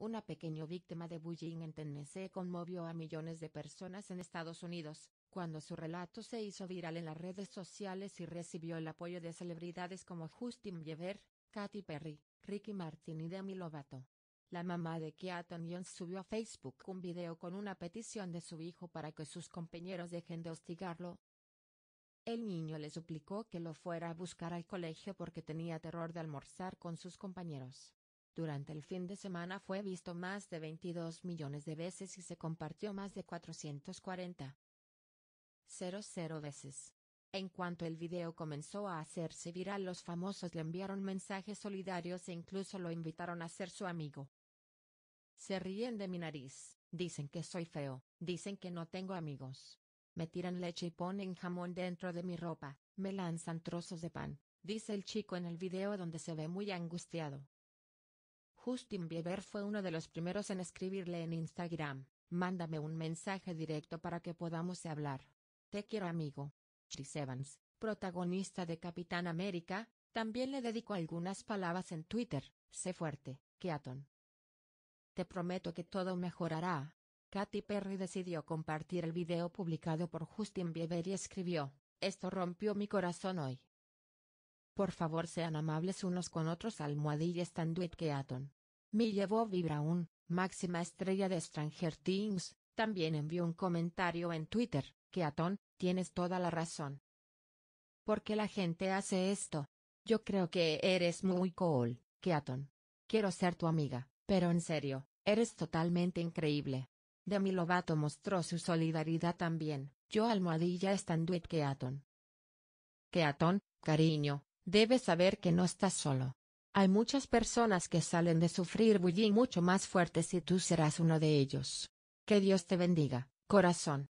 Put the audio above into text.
una pequeña víctima de bullying en Tennessee conmovió a millones de personas en Estados Unidos, cuando su relato se hizo viral en las redes sociales y recibió el apoyo de celebridades como Justin Bieber, Katy Perry, Ricky Martin y Demi Lovato. La mamá de Keaton Jones subió a Facebook un video con una petición de su hijo para que sus compañeros dejen de hostigarlo. El niño le suplicó que lo fuera a buscar al colegio porque tenía terror de almorzar con sus compañeros. Durante el fin de semana fue visto más de 22 millones de veces y se compartió más de 440. 00 veces. En cuanto el video comenzó a hacerse viral los famosos le enviaron mensajes solidarios e incluso lo invitaron a ser su amigo. Se ríen de mi nariz, dicen que soy feo, dicen que no tengo amigos. Me tiran leche y ponen jamón dentro de mi ropa, me lanzan trozos de pan, dice el chico en el video donde se ve muy angustiado. Justin Bieber fue uno de los primeros en escribirle en Instagram, mándame un mensaje directo para que podamos hablar. Te quiero amigo. Chris Evans, protagonista de Capitán América, también le dedicó algunas palabras en Twitter, sé fuerte, Keaton. Te prometo que todo mejorará. Katy Perry decidió compartir el video publicado por Justin Bieber y escribió, esto rompió mi corazón hoy. Por favor sean amables unos con otros almohadilla Standuit Keaton. Mille Bobby Brown, máxima estrella de Stranger Things, también envió un comentario en Twitter, Keaton, tienes toda la razón. ¿Por qué la gente hace esto? Yo creo que eres muy cool, Keaton. Quiero ser tu amiga, pero en serio, eres totalmente increíble. Demi Lovato mostró su solidaridad también, yo almohadilla Standuit Keaton. Keaton, cariño, Debes saber que no estás solo. Hay muchas personas que salen de sufrir bullying mucho más fuertes si tú serás uno de ellos. Que Dios te bendiga, corazón.